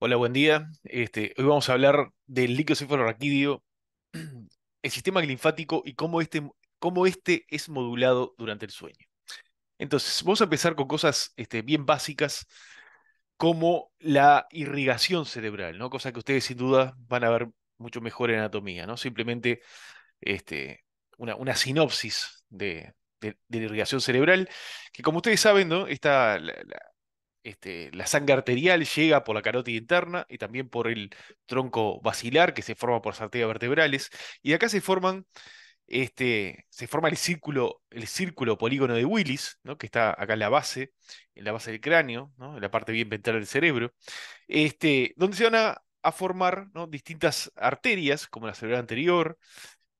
Hola, buen día. Este, hoy vamos a hablar del líquido cefalorraquídeo, el sistema linfático y cómo este, este es modulado durante el sueño. Entonces, vamos a empezar con cosas este, bien básicas como la irrigación cerebral, ¿no? Cosa que ustedes sin duda van a ver mucho mejor en anatomía, ¿no? Simplemente este, una, una sinopsis de, la irrigación cerebral, que como ustedes saben, ¿no? Este, la sangre arterial llega por la carótida interna y también por el tronco basilar que se forma por las arterias vertebrales. Y de acá se forman este, se forma el círculo, el círculo polígono de Willis, ¿no? que está acá en la base, en la base del cráneo, en la parte bien ventral del cerebro, este, donde se van a, formar distintas arterias, como la cerebral anterior,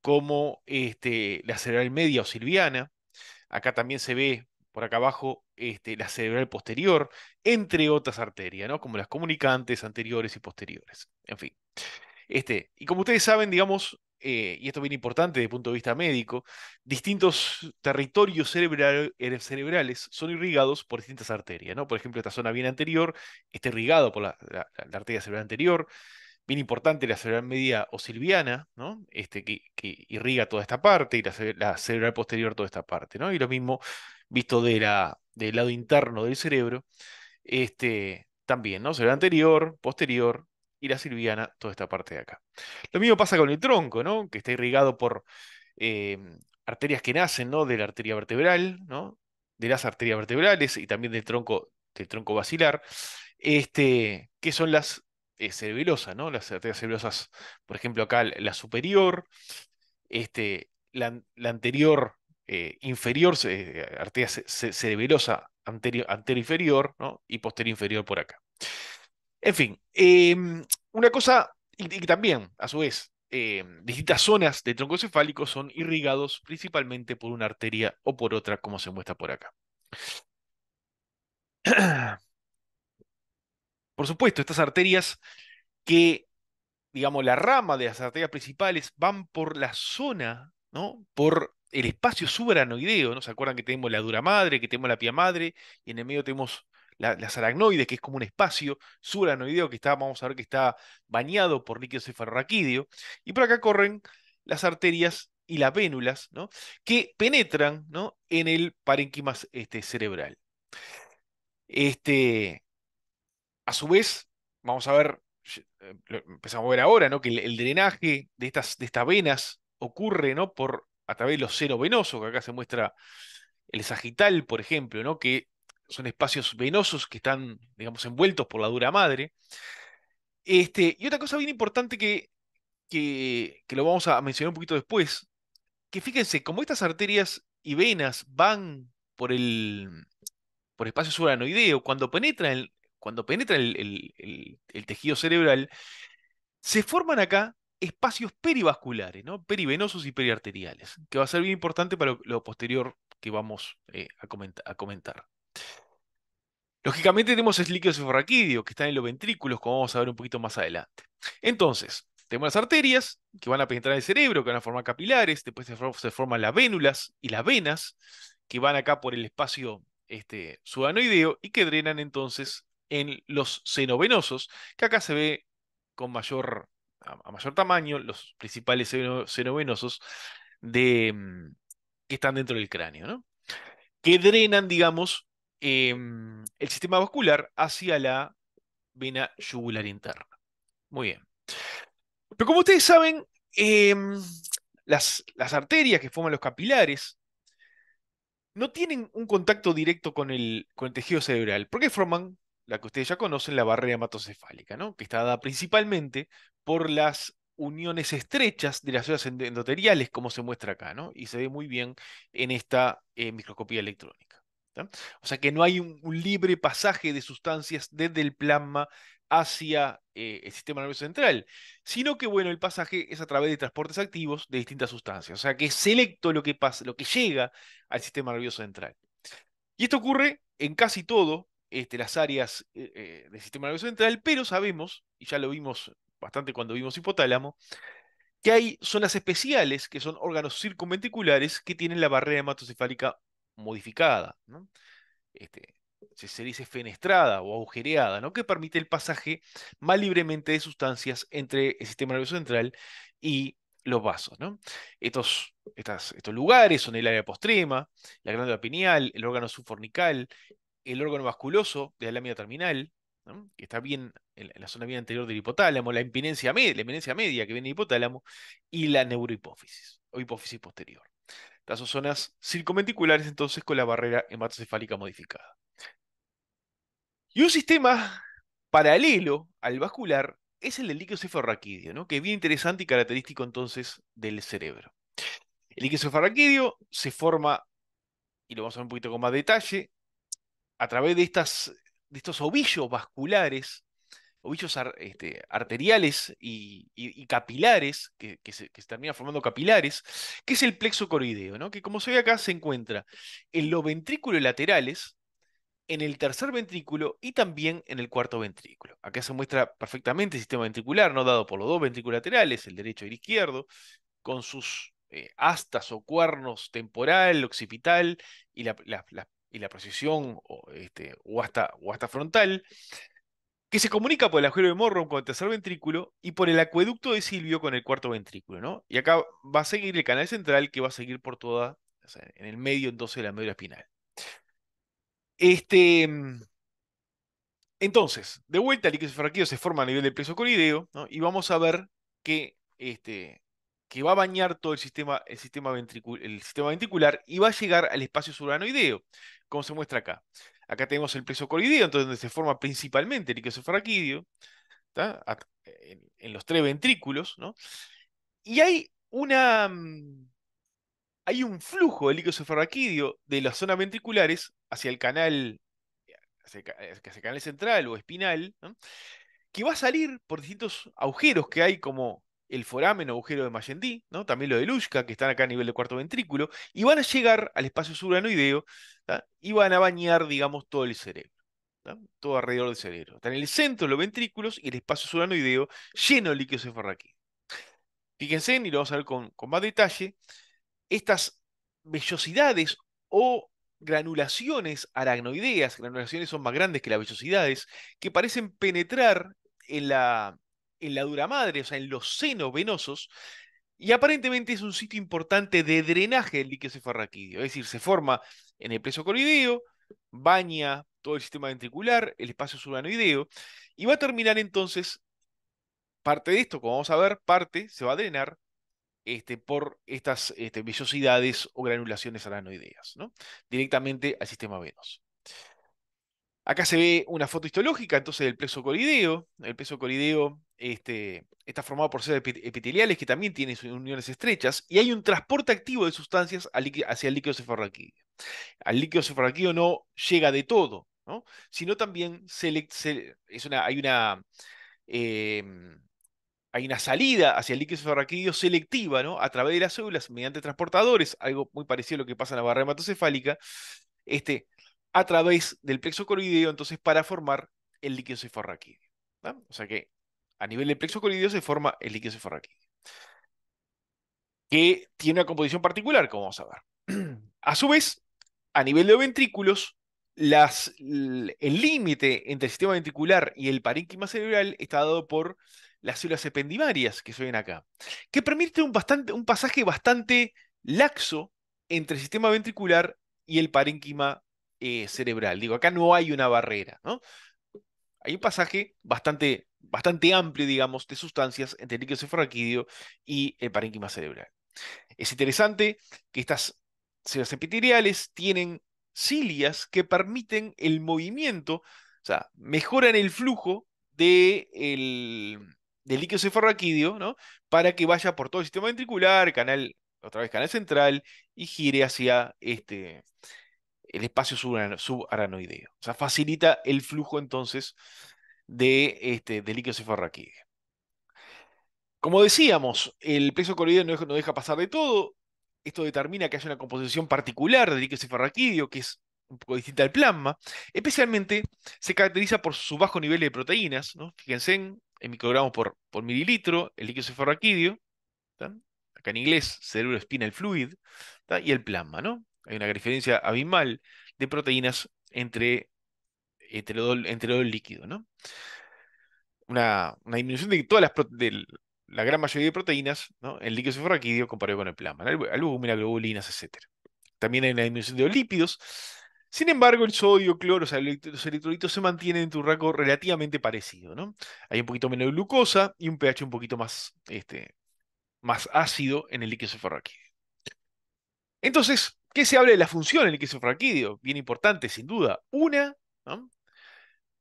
como este, la cerebral media o silviana. Acá también se ve por acá abajo este, la cerebral posterior, entre otras arterias, ¿no? Como las comunicantes anteriores y posteriores. En fin. Este, y como ustedes saben, digamos, eh, y esto es bien importante desde el punto de vista médico, distintos territorios eh, cerebrales son irrigados por distintas arterias, ¿no? Por ejemplo, esta zona bien anterior está irrigado por la, arteria cerebral anterior, bien importante la cerebral media o silviana, ¿no? Este, que, irriga toda esta parte y la, la, cerebral posterior toda esta parte, ¿no? Y lo mismo visto del lado interno del cerebro, este, también, ¿no? Cerebro anterior, posterior, y la silviana, toda esta parte de acá. Lo mismo pasa con el tronco, ¿no? Que está irrigado por eh, arterias que nacen, ¿no? De la arteria vertebral, ¿no? De las arterias vertebrales y también del tronco, del tronco basilar, este, que son las eh, ¿no? Las arterias cerebelosas, por ejemplo, acá la superior, este, la, la anterior eh, inferior, eh, arteria cerebelosa anterior, inferior ¿no? y posterior inferior por acá. En fin, em, una cosa, y, también, a su vez, em, distintas zonas del tronco cefálico son irrigados principalmente por una arteria o por otra, como se muestra por acá. Por supuesto, estas arterias que, digamos, la rama de las arterias principales van por la zona, ¿no? Por el espacio subaranoideo, ¿no? ¿Se acuerdan que tenemos la dura madre, que tenemos la pía madre, y en el medio tenemos la, las aracnoides, que es como un espacio subaranoideo que está, vamos a ver que está bañado por líquido cefalorraquídeo, y por acá corren las arterias y las vénulas, ¿no? Que penetran, ¿no? En el parénquima este, cerebral. Este, a su vez, vamos a ver, eh, empezamos a ver ahora, ¿no? Que el, drenaje de estas, de estas venas ocurre, ¿no? Por a través de los cero venosos, que acá se muestra el sagital, por ejemplo, ¿no? que son espacios venosos que están, digamos, envueltos por la dura madre. Este, y otra cosa bien importante que, que, que lo vamos a mencionar un poquito después, que fíjense, como estas arterias y venas van por el, por espacio suranoideo, cuando penetra, el, cuando penetra el, tejido cerebral, se forman acá espacios perivasculares, ¿no? perivenosos y periarteriales, que va a ser bien importante para lo, posterior que vamos eh, a, comentar. Lógicamente tenemos el líquido cefalorraquídeo, que está en los ventrículos, como vamos a ver un poquito más adelante. Entonces, tenemos las arterias, que van a penetrar el cerebro, que van a formar capilares, después se, forman las vénulas y las venas, que van acá por el espacio este, sudanoideo y que drenan entonces en los senovenosos, que acá se ve con mayor a, mayor tamaño, los principales cenovenosos de, mm, que están dentro del cráneo, que drenan, digamos, em, el sistema vascular hacia la vena yugular interna. Muy bien. Pero como ustedes saben, em, las, arterias que forman los capilares no tienen un contacto directo con el, tejido cerebral, ¿Por qué forman la que ustedes ya conocen, la barrera hematocefálica, ¿no? que está dada principalmente por las uniones estrechas de las células endoteriales, como se muestra acá, ¿no? y se ve muy bien en esta eh, microscopía electrónica. O sea que no hay un, libre pasaje de sustancias desde el plasma hacia eh, el sistema nervioso central, sino que bueno, el pasaje es a través de transportes activos de distintas sustancias, o sea que es selecto lo que pasa, lo que llega al sistema nervioso central. Y esto ocurre en casi todo este, las áreas eh, eh, del sistema nervioso central, pero sabemos, y ya lo vimos bastante cuando vimos hipotálamo, que hay zonas especiales, que son órganos circunventriculares, que tienen la barrera hematocefálica modificada. Este, se, dice fenestrada o agujereada, ¿no? que permite el pasaje más libremente de sustancias entre el sistema nervioso central y los vasos. ¿no? Estos, estos lugares son el área postrema, la glándula pineal, el órgano subfornical, el órgano vasculoso de la lámina terminal, que está bien en la zona bien anterior del hipotálamo, la eminencia media, la media que viene del hipotálamo, y la neurohipófisis o hipófisis posterior. Estas son zonas circomenticulares entonces con la barrera hematocefálica modificada. Y un sistema paralelo al vascular es el del líquido cefalorraquídeo, que es bien interesante y característico entonces del cerebro. El líquido cefalorraquídeo se forma, y lo vamos a ver un poquito con más detalle, a través de, estas, de estos ovillos vasculares, ovillos este, arteriales y, capilares, que, se, termina formando capilares, que es el plexo coroideo, ¿no? que como se ve acá se encuentra en los ventrículos laterales, en el tercer ventrículo y también en el cuarto ventrículo. Acá se muestra perfectamente el sistema ventricular, no dado por los dos ventrículos laterales, el derecho y el izquierdo, con sus eh, astas o cuernos temporal, occipital y la, la, y la procesión este, o, hasta, o hasta frontal, que se comunica por el agujero de Morro con el tercer ventrículo y por el acueducto de Silvio con el cuarto ventrículo, ¿no? Y acá va a seguir el canal central que va a seguir por toda, en el medio entonces de la médula espinal. Este, entonces, de vuelta el líquido se forma a nivel del peso ¿no? Y vamos a ver que este, que va a bañar todo el sistema, el sistema, ventricular, el sistema ventricular y va a llegar al espacio suranoideo, como se muestra acá. Acá tenemos el preso entonces donde se forma principalmente el líquido en, en, los tres ventrículos, Y hay una. Mm, hay un flujo del iquiosofraquídeo de las zonas ventriculares hacia el canal, hacia eh, central o espinal, que va a salir por distintos agujeros que hay como el foramen, agujero de Mayendí, ¿no? también lo de Lushka, que están acá a nivel de cuarto ventrículo, y van a llegar al espacio suranoideo y van a bañar, digamos, todo el cerebro, todo alrededor del cerebro. Están en el centro los ventrículos y el espacio suranoideo lleno de líquido cefalorraquídeo. Fíjense, y lo vamos a ver con, más detalle, estas vellosidades o granulaciones aragnoideas, granulaciones son más grandes que las vellosidades, que parecen penetrar en la, en la dura madre, o sea, en los senos venosos, y aparentemente es un sitio importante de drenaje del líquido cefarraquídeo, es decir, se forma en el preso coloideo, baña todo el sistema ventricular, el espacio subanoideo, y va a terminar entonces, parte de esto, como vamos a ver, parte se va a drenar este, por estas este, vellosidades o granulaciones aranoideas, ¿no? directamente al sistema venoso. Acá se ve una foto histológica, entonces, del plexo colideo, El plexo colideo este, está formado por células epiteliales que también tienen uniones estrechas y hay un transporte activo de sustancias hacia el líquido cefalorraquídeo. Al líquido cefalorraquídeo no llega de todo, ¿no? sino también hay, una, em, hay una salida hacia el líquido cefalorraquídeo selectiva ¿no? a través de las células mediante transportadores, algo muy parecido a lo que pasa en la barrera hematocefálica. Este, a través del plexo coroideo, entonces, para formar el líquido cefalorraquídeo. O sea que a nivel del plexo coroideo se forma el líquido cefalorraquídeo, que tiene una composición particular, como vamos a ver. A su vez, a nivel de ventrículos, las, el límite entre el sistema ventricular y el parénquima cerebral está dado por las células ependimarias que se ven acá, que permite un, bastante, un pasaje bastante laxo entre el sistema ventricular y el parénquima eh, cerebral. Digo, acá no hay una barrera, ¿no? Hay un pasaje bastante, bastante amplio, digamos, de sustancias entre el líquido cefalorraquídeo y el parénquima cerebral. Es interesante que estas células epiteliales tienen cilias que permiten el movimiento, o sea, mejoran el flujo de el, del líquido cefalorraquídeo, ¿no? Para que vaya por todo el sistema ventricular, canal, otra vez canal central, y gire hacia este, el espacio subaranoideo. O sea, facilita el flujo entonces de, este, de líquido cefarraquídeo. Como decíamos, el plexo coroideo no, deja pasar de todo. Esto determina que haya una composición particular del líquido cefarraquídeo, que es un poco distinta al plasma. Especialmente se caracteriza por su bajo nivel de proteínas. ¿no? Fíjense en, microgramos por, mililitro, el líquido cefarraquídeo, Acá en inglés, cerebro el fluid. Y el plasma, ¿no? hay una diferencia abismal de proteínas entre, entre, el, líquido, ¿no? Una, una, disminución de todas las de la gran mayoría de proteínas ¿no? en líquido cefalorraquídeo comparado con el plasma, albúmina, globulinas, etc. También hay una disminución de los lípidos. Sin embargo, el sodio, cloro, o sea, los electrolitos se mantienen en tu rango relativamente parecido. ¿no? Hay un poquito menos de glucosa y un pH un poquito más, este, más ácido en el líquido cefalorraquídeo. Entonces, ¿Qué se habla de la función en el queso Bien importante, sin duda. Una,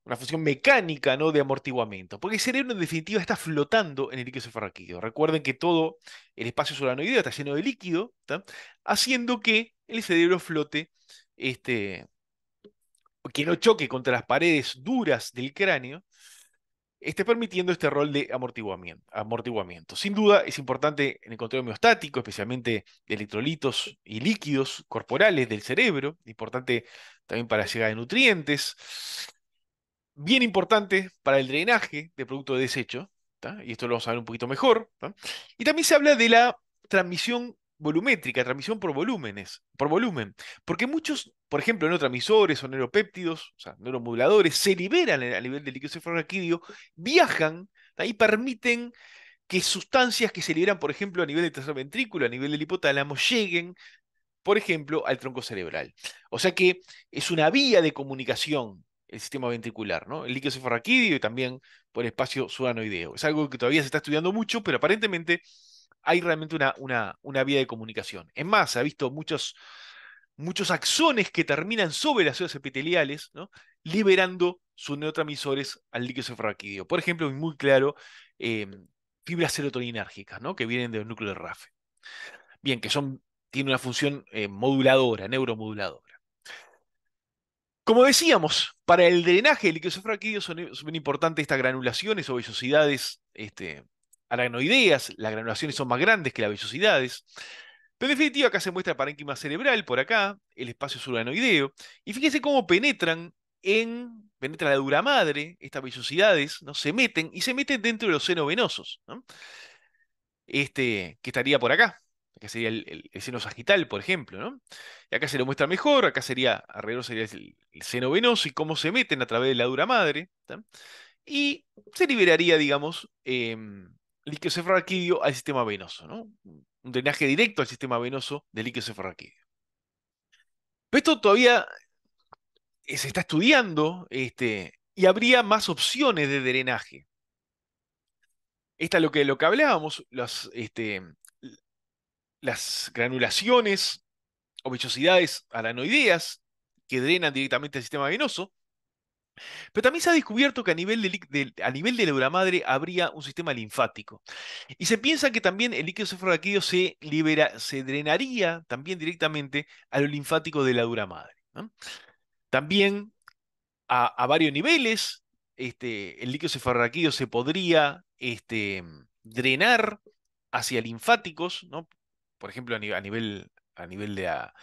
una función mecánica ¿no? de amortiguamiento, porque el cerebro en definitiva está flotando en el líquido Recuerden que todo el espacio solanoideo está lleno de líquido, haciendo que el cerebro flote, este, que no choque contra las paredes duras del cráneo esté permitiendo este rol de amortiguamiento, amortiguamiento. Sin duda es importante en el control homeostático, especialmente de electrolitos y líquidos corporales del cerebro, importante también para la llegada de nutrientes, bien importante para el drenaje de productos de desecho, y esto lo vamos a ver un poquito mejor, y también se habla de la transmisión volumétrica, transmisión por volúmenes, por volumen. Porque muchos, por ejemplo, neurotransmisores o neuropéptidos, o sea, neuromoduladores, se liberan a nivel del líquido cefalorraquídeo, viajan y permiten que sustancias que se liberan, por ejemplo, a nivel del tercer ventrículo, a nivel del hipotálamo, lleguen, por ejemplo, al tronco cerebral. O sea que es una vía de comunicación el sistema ventricular, ¿no? El líquido cefalorraquídeo y también por espacio sudanoideo. Es algo que todavía se está estudiando mucho, pero aparentemente hay realmente una, una, vía de comunicación. Es más, se ha visto muchos, muchos axones que terminan sobre las células epiteliales, liberando sus neurotransmisores al líquido cefalorraquídeo. Por ejemplo, muy claro, eh, fibras serotoninérgicas, ¿no? que vienen del núcleo de RAFE. Bien, que son, tienen una función eh, moduladora, neuromoduladora. Como decíamos, para el drenaje del líquido cefalorraquídeo son, muy importantes estas granulaciones o vellosidades este, aracnoideas, las granulaciones son más grandes que las vellosidades. Pero en definitiva, acá se muestra el parénquima cerebral, por acá, el espacio suranoideo. Y fíjense cómo penetran en, penetra la dura madre, estas vellosidades, ¿no? se meten y se meten dentro de los senos venosos. ¿no? Este, que estaría por acá, que sería el, seno sagital, por ejemplo, ¿no? Y acá se lo muestra mejor, acá sería, alrededor sería el, seno venoso y cómo se meten a través de la dura madre, y se liberaría, digamos, em, líquido cefalorraquídeo al sistema venoso, ¿no? Un drenaje directo al sistema venoso del líquido cefalorraquídeo. Pero esto todavía eh, se está estudiando este, y habría más opciones de drenaje. Esta es lo que, lo que hablábamos, las, este, las granulaciones o vellosidades aranoideas que drenan directamente al sistema venoso, pero también se ha descubierto que a nivel, de, a nivel de la madre habría un sistema linfático. Y se piensa que también el líquido cefalorraquídeo se, libera, se drenaría también directamente a lo linfático de la dura madre. También a, varios niveles, este, el líquido cefalorraquídeo se podría este, drenar hacia linfáticos, ¿no? por ejemplo, a, nivel, a nivel, de la,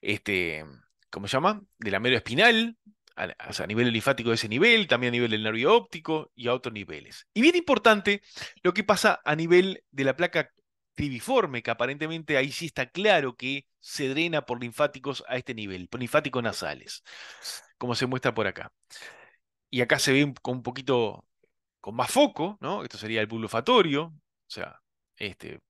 este, ¿cómo se llama? De la mero espinal, a, nivel linfático de ese nivel, también a nivel del nervio óptico y a otros niveles. Y bien importante lo que pasa a nivel de la placa cribiforme, que aparentemente ahí sí está claro que se drena por linfáticos a este nivel, por linfáticos nasales, como se muestra por acá. Y acá se ve con un poquito, con más foco, ¿no? Esto sería el fatorio, o sea, este, en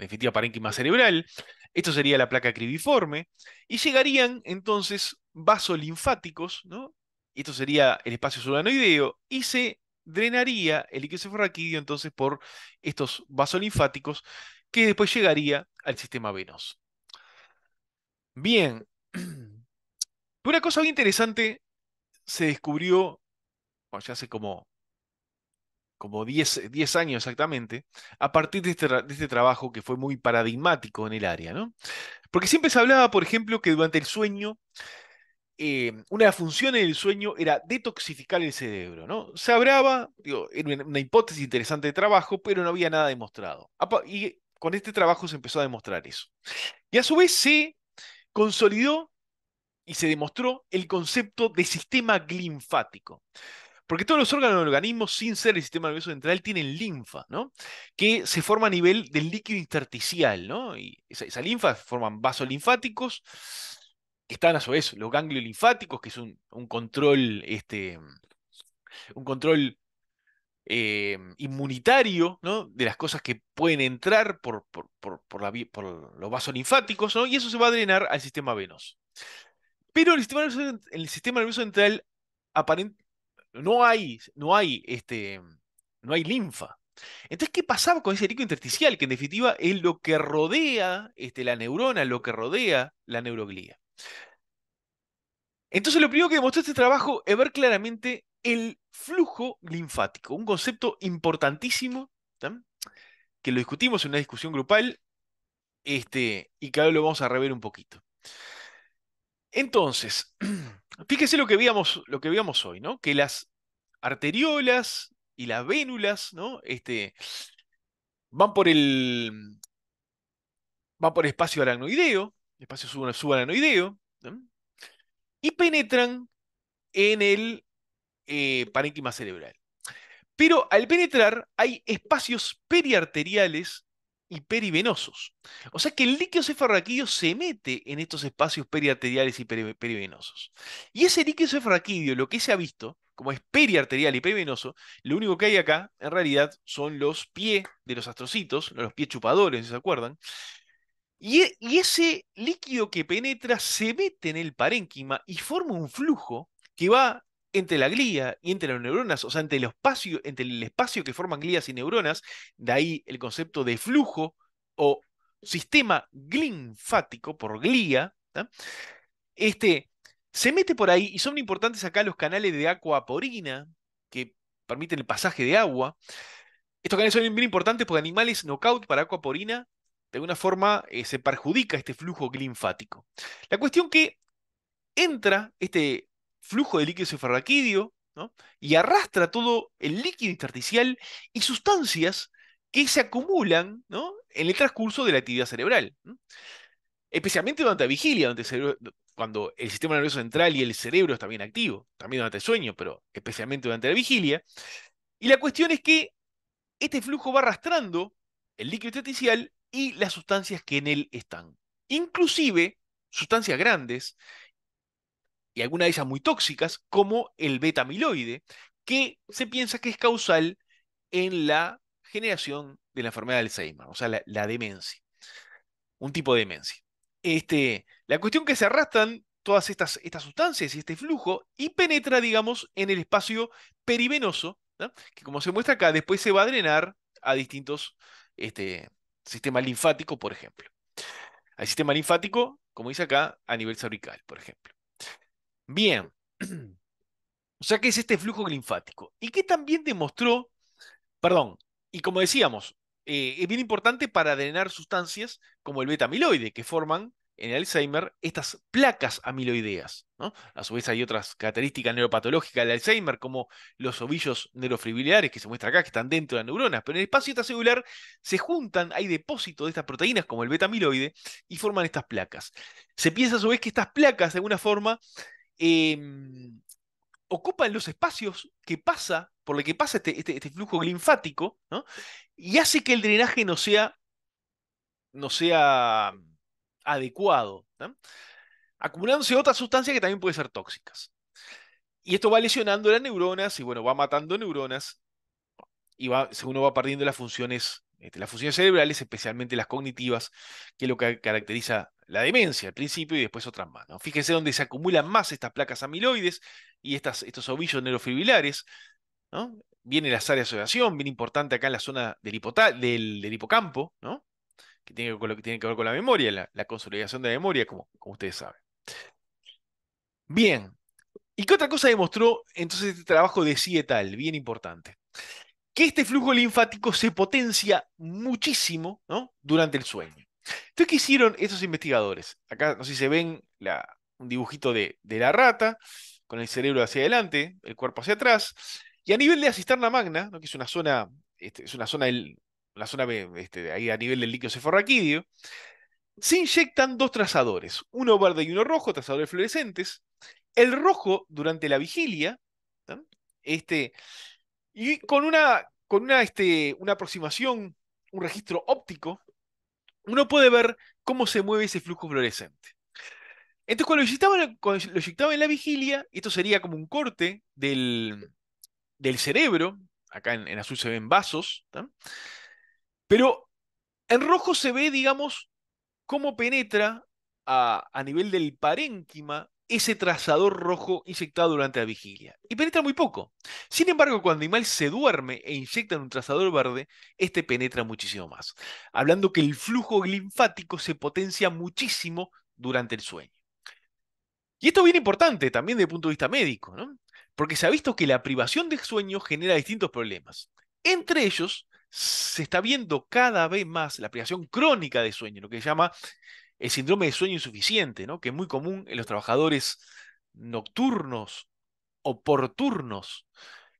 definitiva parénquima cerebral. Esto sería la placa cribiforme. Y llegarían entonces vasolinfáticos, ¿no? Esto sería el espacio solanoideo, y se drenaría el líquido cefalorraquídeo entonces por estos linfáticos que después llegaría al sistema venoso. Bien. Una cosa muy interesante se descubrió, ya hace como como 10, años exactamente, a partir este, de este, trabajo que fue muy paradigmático en el área, ¿no? Porque siempre se hablaba, por ejemplo, que durante el sueño, eh, una de las funciones del sueño era detoxificar el cerebro, ¿no? Se hablaba, era una hipótesis interesante de trabajo, pero no había nada demostrado. Y con este trabajo se empezó a demostrar eso. Y a su vez se consolidó y se demostró el concepto de sistema linfático. Porque todos los órganos del organismo, sin ser el sistema nervioso central, tienen linfa, ¿no? Que se forma a nivel del líquido intersticial, ¿no? Y esa, linfa forman vasos linfáticos, que están a su vez los ganglios linfáticos, que es un, control, este, un control eh, inmunitario, ¿no? De las cosas que pueden entrar por, por los vasos linfáticos, ¿no? Y eso se va a drenar al sistema venoso. Pero el sistema nervioso, el sistema nervioso central aparentemente, no hay, no hay, este, no hay linfa. Entonces, ¿qué pasaba con ese líquido intersticial? Que en definitiva es lo que rodea este, la neurona, lo que rodea la neuroglía. Entonces, lo primero que demostró este trabajo es ver claramente el flujo linfático, un concepto importantísimo, que lo discutimos en una discusión grupal, este, y que ahora lo vamos a rever un poquito. Entonces, fíjese lo que veíamos, lo que hoy, ¿no? Que las arteriolas y las vénulas, ¿no? Este, van por el. van por espacio aracnoideo, espacio subaracnoideo, y penetran en el eh, parénquima cerebral. Pero al penetrar hay espacios periarteriales y perivenosos. O sea que el líquido cefarraquídeo se mete en estos espacios periarteriales y perivenosos. Y ese líquido cefarraquídeo, lo que se ha visto, como es periarterial y perivenoso, lo único que hay acá, en realidad, son los pies de los astrocitos, los pies chupadores, si se acuerdan. Y, e, y ese líquido que penetra se mete en el parénquima y forma un flujo que va entre la glía y entre las neuronas, o sea, entre el espacio, entre el espacio que forman glías y neuronas, de ahí el concepto de flujo o sistema linfático por glía, este, se mete por ahí y son importantes acá los canales de acuaporina que permiten el pasaje de agua. Estos canales son bien importantes porque animales knockout para acuaporina, de alguna forma eh, se perjudica este flujo linfático. La cuestión que entra este flujo de líquido cefalorraquídeo, ¿no? y arrastra todo el líquido intersticial y sustancias que se acumulan ¿no? en el transcurso de la actividad cerebral. Especialmente durante la vigilia, cuando el sistema nervioso central y el cerebro están bien activos, también durante el sueño, pero especialmente durante la vigilia. Y la cuestión es que este flujo va arrastrando el líquido intersticial y las sustancias que en él están. Inclusive sustancias grandes y algunas de ellas muy tóxicas, como el beta amiloide, que se piensa que es causal en la generación de la enfermedad de Alzheimer, o sea, la, demencia, un tipo de demencia. Este, la cuestión que se arrastran todas estas, estas sustancias y este flujo y penetra, digamos, en el espacio perivenoso, que como se muestra acá, después se va a drenar a distintos este, sistemas linfáticos, por ejemplo. Al sistema linfático, como dice acá, a nivel cervical, por ejemplo. Bien. O sea que es este flujo linfático. Y que también demostró, perdón, y como decíamos, eh, es bien importante para drenar sustancias como el beta amiloide, que forman en el Alzheimer estas placas amiloideas. ¿no? A su vez hay otras características neuropatológicas del Alzheimer, como los ovillos neurofibrilares que se muestra acá, que están dentro de las neuronas, pero en el espacio intracelular se juntan, hay depósitos de estas proteínas como el beta amiloide y forman estas placas. Se piensa a su vez que estas placas, de alguna forma, eh, ocupan los espacios que pasa, por los que pasa este, este, este flujo linfático, y hace que el drenaje no sea, no sea adecuado, acumulándose otras sustancias que también pueden ser tóxicas. Y esto va lesionando las neuronas y bueno, va matando neuronas y va, uno va perdiendo las funciones este, las funciones cerebrales, especialmente las cognitivas, que es lo que caracteriza la demencia al principio y después otras más. Fíjense dónde se acumulan más estas placas amiloides y estas, estos ovillos neurofibrilares. ¿no? Vienen las áreas de oración, bien importante acá en la zona del, del hipocampo, que tiene que tiene que ver con la memoria, la, consolidación de la memoria, como, como ustedes saben. Bien, ¿y qué otra cosa demostró entonces este trabajo de Cietal? Bien importante que este flujo linfático se potencia muchísimo ¿no? durante el sueño. Entonces, ¿qué hicieron esos investigadores? Acá, no sé si se ven la, un dibujito de, la rata, con el cerebro hacia adelante, el cuerpo hacia atrás, y a nivel de la cisterna magna, que es una zona, este, es una zona, zona este, ahí a nivel del líquido ceforraquídeo, se inyectan dos trazadores, uno verde y uno rojo, trazadores fluorescentes. El rojo durante la vigilia, este, y con una, con una, este, una aproximación, un registro óptico, uno puede ver cómo se mueve ese flujo fluorescente. Entonces, cuando lo inyectaban, en la vigilia, esto sería como un corte del, cerebro. Acá en, azul se ven vasos. Pero en rojo se ve, digamos, cómo penetra a, a nivel del parénquima ese trazador rojo inyectado durante la vigilia, y penetra muy poco. Sin embargo, cuando el animal se duerme e en un trazador verde, este penetra muchísimo más, hablando que el flujo linfático se potencia muchísimo durante el sueño. Y esto es bien importante también desde el punto de vista médico, porque se ha visto que la privación de sueño genera distintos problemas. Entre ellos, se está viendo cada vez más la privación crónica de sueño, lo que se llama el síndrome de sueño insuficiente, ¿no? que es muy común en los trabajadores nocturnos o por turnos,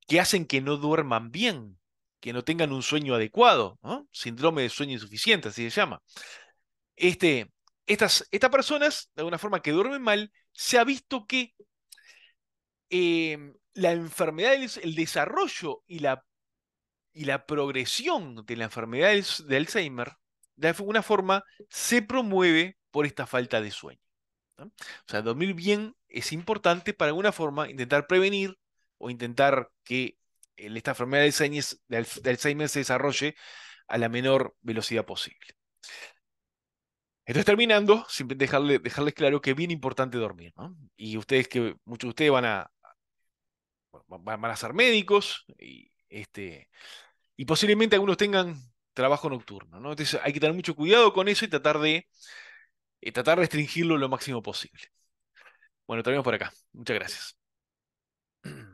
que hacen que no duerman bien, que no tengan un sueño adecuado, síndrome de sueño insuficiente, así se llama. Este, estas, estas personas, de alguna forma que duermen mal, se ha visto que em, la enfermedad, el desarrollo y la, y la progresión de la enfermedad de Alzheimer de alguna forma se promueve por esta falta de sueño. O sea, dormir bien es importante para alguna forma intentar prevenir o intentar que esta enfermedad de Alzheimer, se desarrolle a la menor velocidad posible. Entonces, terminando, siempre dejarle, dejarles claro que es bien importante dormir, Y ustedes que, muchos de ustedes van a, a ser médicos y, este, y posiblemente algunos tengan trabajo nocturno. ¿no? Entonces hay que tener mucho cuidado con eso y tratar de, eh, tratar de restringirlo lo máximo posible. Bueno, terminamos por acá. Muchas gracias.